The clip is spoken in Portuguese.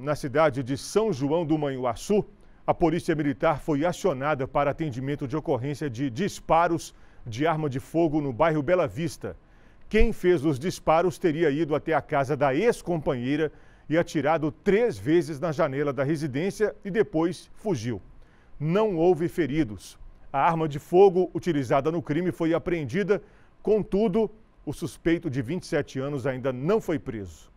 na cidade de São João do Manhuaçu, a Polícia Militar foi acionada para atendimento de ocorrência de disparos de arma de fogo no bairro Bela Vista. Quem fez os disparos teria ido até a casa da ex-companheira e atirado três vezes na janela da residência e depois fugiu. Não houve feridos. A arma de fogo utilizada no crime foi apreendida, contudo, o suspeito de 27 anos ainda não foi preso.